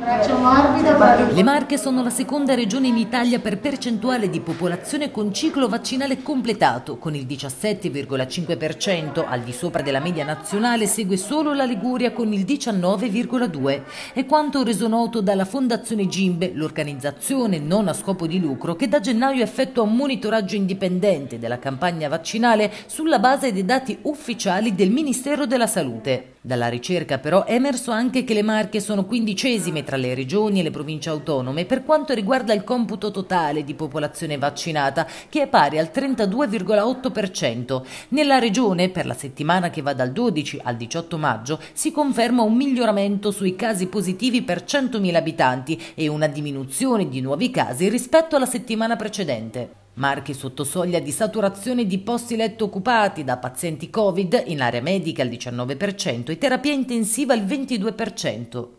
Le Marche sono la seconda regione in Italia per percentuale di popolazione con ciclo vaccinale completato, con il 17,5%, al di sopra della media nazionale segue solo la Liguria con il 19,2%. È quanto reso noto dalla Fondazione Gimbe, l'organizzazione non a scopo di lucro che da gennaio effettua un monitoraggio indipendente della campagna vaccinale sulla base dei dati ufficiali del Ministero della Salute. Dalla ricerca però è emerso anche che le Marche sono quindicesime tra le regioni e le province autonome per quanto riguarda il computo totale di popolazione vaccinata, che è pari al 32,8%. Nella regione, per la settimana che va dal 12 al 18 maggio, si conferma un miglioramento sui casi positivi per 100.000 abitanti e una diminuzione di nuovi casi rispetto alla settimana precedente. Marche sotto soglia di saturazione di posti letto occupati da pazienti Covid in area medica al 19% e terapia intensiva al 22%.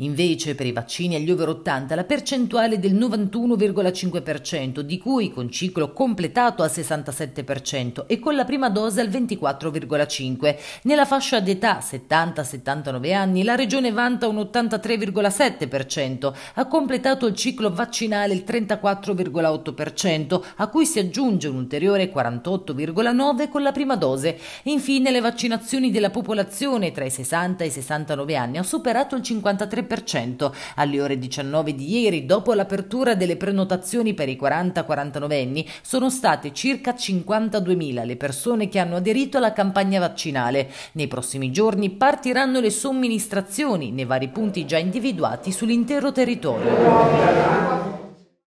Invece per i vaccini agli over 80 la percentuale è del 91,5%, di cui con ciclo completato al 67% e con la prima dose al 24,5%. Nella fascia d'età 70-79 anni la regione vanta un 83,7%, ha completato il ciclo vaccinale il 34,8%, a cui si aggiunge un ulteriore 48,9% con la prima dose. Infine le vaccinazioni della popolazione tra i 60 e i 69 anni hanno superato il 53% 5% alle ore 19 di ieri, dopo l'apertura delle prenotazioni per i 40-49 anni, sono state circa 52.000 le persone che hanno aderito alla campagna vaccinale. Nei prossimi giorni partiranno le somministrazioni nei vari punti già individuati sull'intero territorio.